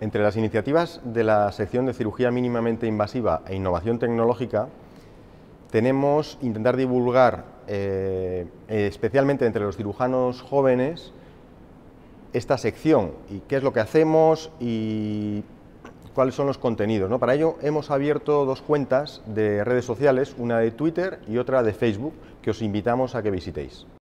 Entre las iniciativas de la sección de cirugía mínimamente invasiva e innovación tecnológica, tenemos intentar divulgar, eh, eh, especialmente entre los cirujanos jóvenes, esta sección y qué es lo que hacemos y cuáles son los contenidos. ¿no? Para ello hemos abierto dos cuentas de redes sociales, una de Twitter y otra de Facebook, que os invitamos a que visitéis.